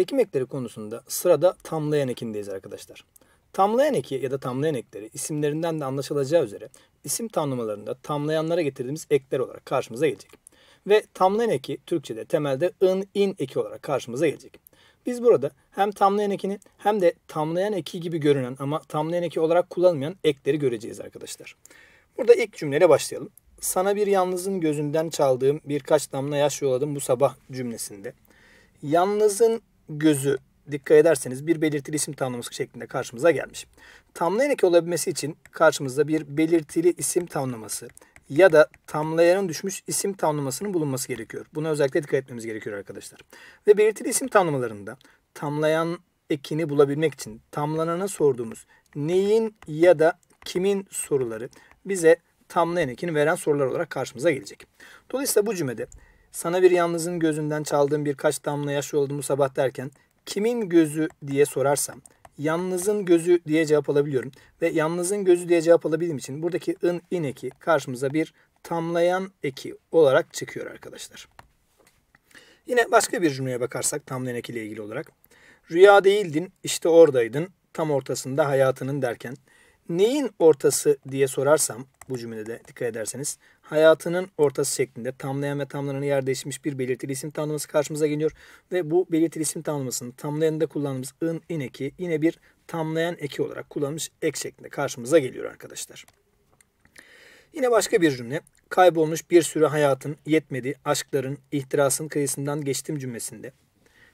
Çekim ekleri konusunda sırada tamlayan ekindeyiz arkadaşlar. Tamlayan eki ya da tamlayan ekleri isimlerinden de anlaşılacağı üzere isim tanımlarında tamlayanlara getirdiğimiz ekler olarak karşımıza gelecek. Ve tamlayan eki Türkçe'de temelde ın in eki olarak karşımıza gelecek. Biz burada hem tamlayan ekini hem de tamlayan eki gibi görünen ama tamlayan eki olarak kullanılmayan ekleri göreceğiz arkadaşlar. Burada ilk cümleyle başlayalım. Sana bir yalnızın gözünden çaldığım birkaç damla yaş yolladım bu sabah cümlesinde. Yalnızın gözü dikkat ederseniz bir belirtili isim tanımlaması şeklinde karşımıza gelmiş. Tamlayan olabilmesi için karşımızda bir belirtili isim tanımlaması ya da tamlayanın düşmüş isim tanımlamasının bulunması gerekiyor. Buna özellikle dikkat etmemiz gerekiyor arkadaşlar. Ve belirtili isim tanımlarında tamlayan ekini bulabilmek için tamlanana sorduğumuz neyin ya da kimin soruları bize tamlayan ekini veren sorular olarak karşımıza gelecek. Dolayısıyla bu cümlede sana bir yalnızın gözünden çaldığım birkaç damla yaş oldu bu sabah derken kimin gözü diye sorarsam yalnızın gözü diye cevap alabiliyorum. Ve yalnızın gözü diye cevap alabildiğim için buradaki ın in eki karşımıza bir tamlayan eki olarak çıkıyor arkadaşlar. Yine başka bir cümleye bakarsak tamlayan eki ile ilgili olarak. Rüya değildin işte oradaydın tam ortasında hayatının derken. Neyin ortası diye sorarsam bu cümlede dikkat ederseniz. Hayatının ortası şeklinde tamlayan ve tamlanan yer değişmiş bir belirtili isim tanımlaması karşımıza geliyor. Ve bu belirtili isim tanımlamasının tamlayanında kullandığımız ın, in eki yine bir tamlayan eki olarak kullanmış ek şeklinde karşımıza geliyor arkadaşlar. Yine başka bir cümle. Kaybolmuş bir sürü hayatın yetmedi, aşkların, ihtirasın kıyısından geçtim cümlesinde.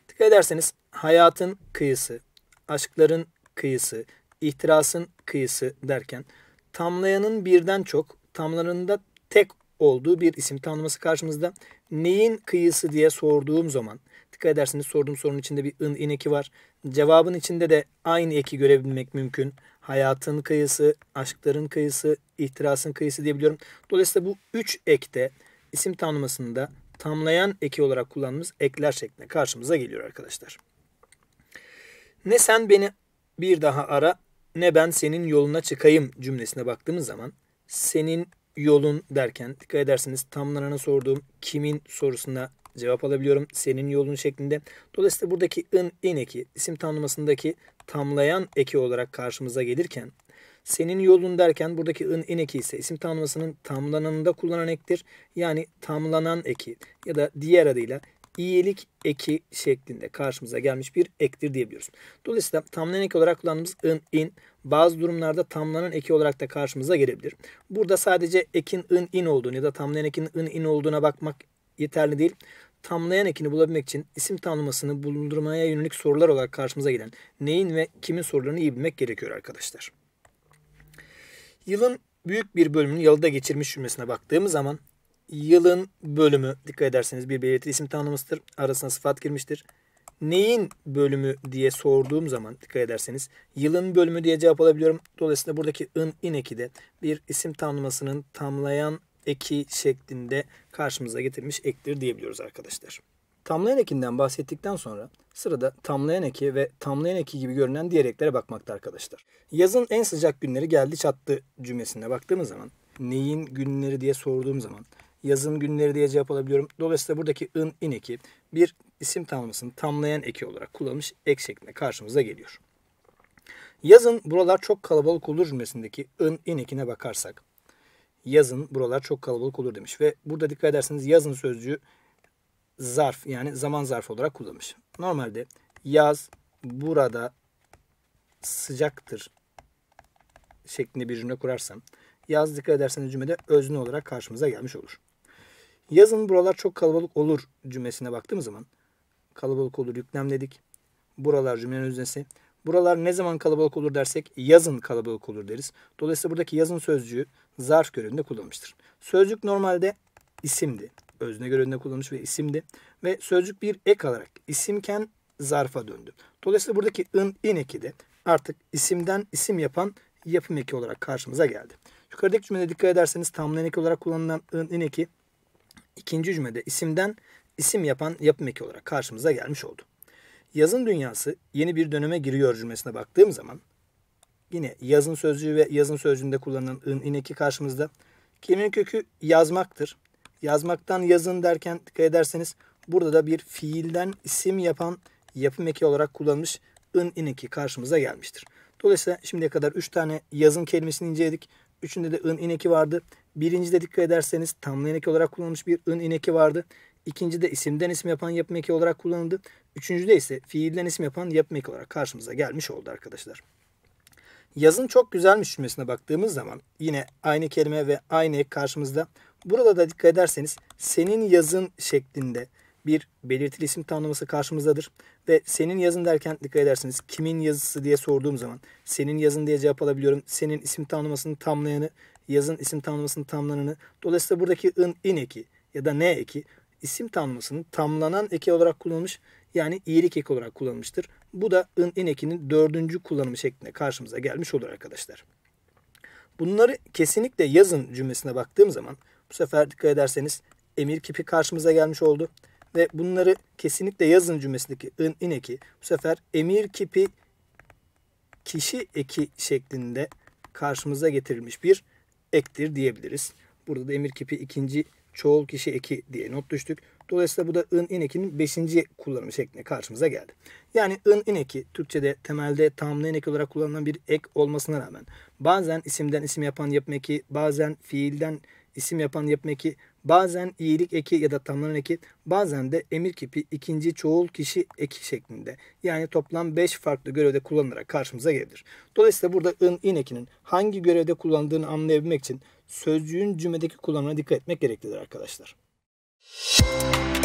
Dikkat ederseniz hayatın kıyısı, aşkların kıyısı, ihtirasın kıyısı derken tamlayanın birden çok, tamlarında tek olduğu bir isim tanıması karşımızda. Neyin kıyısı diye sorduğum zaman dikkat edersiniz sorduğum sorunun içinde bir ın in eki var. Cevabın içinde de aynı eki görebilmek mümkün. Hayatın kıyısı, aşkların kıyısı, ihtirasın kıyısı diyebiliyorum. Dolayısıyla bu üç ekte isim tanımasında tamlayan eki olarak kullandığımız ekler şeklinde karşımıza geliyor arkadaşlar. Ne sen beni bir daha ara ne ben senin yoluna çıkayım cümlesine baktığımız zaman senin yolun derken dikkat ederseniz tamlarına sorduğum kimin sorusuna cevap alabiliyorum senin yolun şeklinde. Dolayısıyla buradaki ın in eki isim tanımlamasındaki tamlayan eki olarak karşımıza gelirken senin yolun derken buradaki ın in eki ise isim tanımlamasının tamlananında kullanan ektir. Yani tamlanan eki ya da diğer adıyla iyilik eki şeklinde karşımıza gelmiş bir ektir diyebiliyoruz. Dolayısıyla tamlanan ek olarak kullandığımız ın, in bazı durumlarda tamlanan eki olarak da karşımıza gelebilir. Burada sadece ekin ın, in olduğunu ya da tamlayan ekin ın, in olduğuna bakmak yeterli değil. Tamlayan ekini bulabilmek için isim tamlamasını bulundurmaya yönelik sorular olarak karşımıza gelen neyin ve kimin sorularını iyi bilmek gerekiyor arkadaşlar. Yılın büyük bir bölümünü yalıda geçirmiş cümlesine baktığımız zaman yılın bölümü dikkat ederseniz bir belirtili isim tanımlısıdır. Arasına sıfat girmiştir. Neyin bölümü diye sorduğum zaman dikkat ederseniz yılın bölümü diye cevap alabiliyorum. Dolayısıyla buradaki ın in eki de bir isim tanımlasının tamlayan eki şeklinde karşımıza getirmiş ektir diyebiliyoruz arkadaşlar. Tamlayan ekinden bahsettikten sonra sırada tamlayan eki ve tamlayan eki gibi görünen diğer eklere bakmakta arkadaşlar. Yazın en sıcak günleri geldi çattı cümlesine baktığımız zaman neyin günleri diye sorduğum zaman Yazın günleri diye cevap alabiliyorum. Dolayısıyla buradaki ın, in eki bir isim tamlamasını tamlayan eki olarak kullanılmış ek şeklinde karşımıza geliyor. Yazın buralar çok kalabalık olur cümlesindeki ın, in ekine bakarsak. Yazın buralar çok kalabalık olur demiş. Ve burada dikkat ederseniz yazın sözcüğü zarf yani zaman zarfı olarak kullanmış. Normalde yaz burada sıcaktır şeklinde bir cümle kurarsam yaz dikkat ederseniz cümlede özne olarak karşımıza gelmiş olur. Yazın buralar çok kalabalık olur cümlesine baktığım zaman kalabalık olur yüklem Buralar cümlenin öznesi. Buralar ne zaman kalabalık olur dersek yazın kalabalık olur deriz. Dolayısıyla buradaki yazın sözcüğü zarf görevinde kullanmıştır. Sözcük normalde isimdi. Özne görevinde kullanılmış ve isimdi. Ve sözcük bir ek alarak isimken zarfa döndü. Dolayısıyla buradaki ın in eki de artık isimden isim yapan yapım eki olarak karşımıza geldi. Yukarıdaki cümlede dikkat ederseniz tamlayan eki olarak kullanılan ın in eki ikinci cümlede isimden isim yapan yapım eki olarak karşımıza gelmiş oldu. Yazın dünyası yeni bir döneme giriyor cümlesine baktığım zaman yine yazın sözcüğü ve yazın sözcüğünde kullanılan ın ineki karşımızda. Kelimenin kökü yazmaktır. Yazmaktan yazın derken dikkat ederseniz burada da bir fiilden isim yapan yapım eki olarak kullanılmış ın ineki karşımıza gelmiştir. Dolayısıyla şimdiye kadar 3 tane yazın kelimesini inceledik. Üçünde de ın ineki vardı. birinci de dikkat ederseniz tamlı inek olarak kullanılmış bir ın ineki vardı. de isimden isim yapan yapım eki olarak kullanıldı. üçüncü de ise fiilden isim yapan yapım eki olarak karşımıza gelmiş oldu arkadaşlar. Yazın çok güzelmiş cümlesine baktığımız zaman yine aynı kelime ve aynı ek karşımızda. Burada da dikkat ederseniz senin yazın şeklinde bir belirtili isim tanımlaması karşımızdadır. Ve senin yazın derken dikkat edersiniz kimin yazısı diye sorduğum zaman senin yazın diye cevap alabiliyorum. Senin isim tanımlamasını tamlayanı, yazın isim tanımlamasını tamlananı. Dolayısıyla buradaki ın, in eki ya da ne eki isim tanımlamasını tamlanan eki olarak kullanılmış yani iyilik eki olarak kullanılmıştır. Bu da ın in ekinin dördüncü kullanımı şeklinde karşımıza gelmiş olur arkadaşlar. Bunları kesinlikle yazın cümlesine baktığım zaman bu sefer dikkat ederseniz emir kipi karşımıza gelmiş oldu. Ve bunları kesinlikle yazın cümlesindeki ın, ineki, bu sefer emir kipi kişi eki şeklinde karşımıza getirilmiş bir ektir diyebiliriz. Burada da emir kipi ikinci çoğul kişi eki diye not düştük. Dolayısıyla bu da ın ineki'nin beşinci kullanımı şeklinde karşımıza geldi. Yani ın ineki Türkçe'de temelde tamamlayan inek olarak kullanılan bir ek olmasına rağmen bazen isimden isim yapan yapım eki, bazen fiilden isim yapan yapım eki, Bazen iyilik eki ya da tamlanan eki, bazen de emir kipi ikinci çoğul kişi eki şeklinde. Yani toplam 5 farklı görevde kullanılarak karşımıza gelir. Dolayısıyla burada ın, in ekinin hangi görevde kullandığını anlayabilmek için sözcüğün cümledeki kullanımına dikkat etmek gereklidir arkadaşlar. Müzik